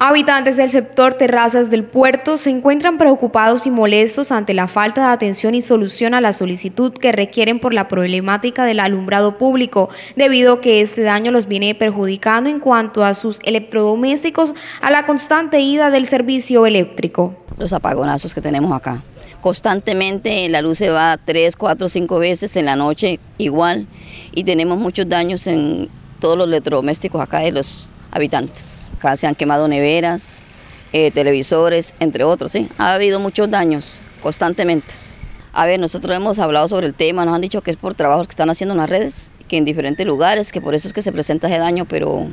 Habitantes del sector terrazas del puerto se encuentran preocupados y molestos ante la falta de atención y solución a la solicitud que requieren por la problemática del alumbrado público, debido a que este daño los viene perjudicando en cuanto a sus electrodomésticos a la constante ida del servicio eléctrico. Los apagonazos que tenemos acá. Constantemente la luz se va tres, cuatro, cinco veces en la noche igual y tenemos muchos daños en todos los electrodomésticos acá de los habitantes. se han quemado neveras, eh, televisores, entre otros. Ha habido muchos daños constantemente. A ver, nosotros hemos hablado sobre el tema, nos han dicho que es por trabajos que están haciendo en las redes, que en diferentes lugares, que por eso es que se presenta ese daño, pero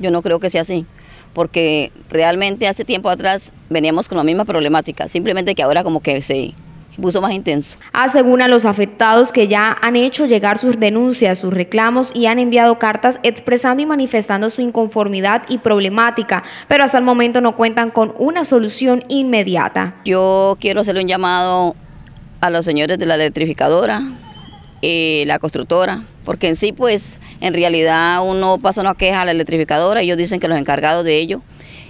yo no creo que sea así, porque realmente hace tiempo atrás veníamos con la misma problemática, simplemente que ahora como que se puso más intenso. a los afectados que ya han hecho llegar sus denuncias, sus reclamos y han enviado cartas expresando y manifestando su inconformidad y problemática, pero hasta el momento no cuentan con una solución inmediata. Yo quiero hacer un llamado a los señores de la electrificadora, eh, la constructora, porque en sí, pues, en realidad uno pasa una queja a la electrificadora, y ellos dicen que los encargados de ello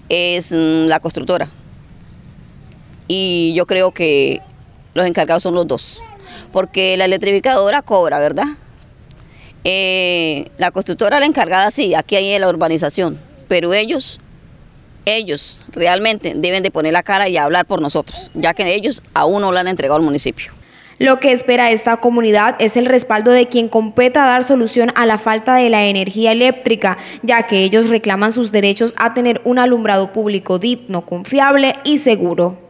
es mm, la constructora. Y yo creo que los encargados son los dos, porque la electrificadora cobra, ¿verdad? Eh, la constructora, la encargada, sí, aquí hay en la urbanización, pero ellos, ellos realmente deben de poner la cara y hablar por nosotros, ya que ellos aún no la han entregado al municipio. Lo que espera esta comunidad es el respaldo de quien competa dar solución a la falta de la energía eléctrica, ya que ellos reclaman sus derechos a tener un alumbrado público digno, confiable y seguro.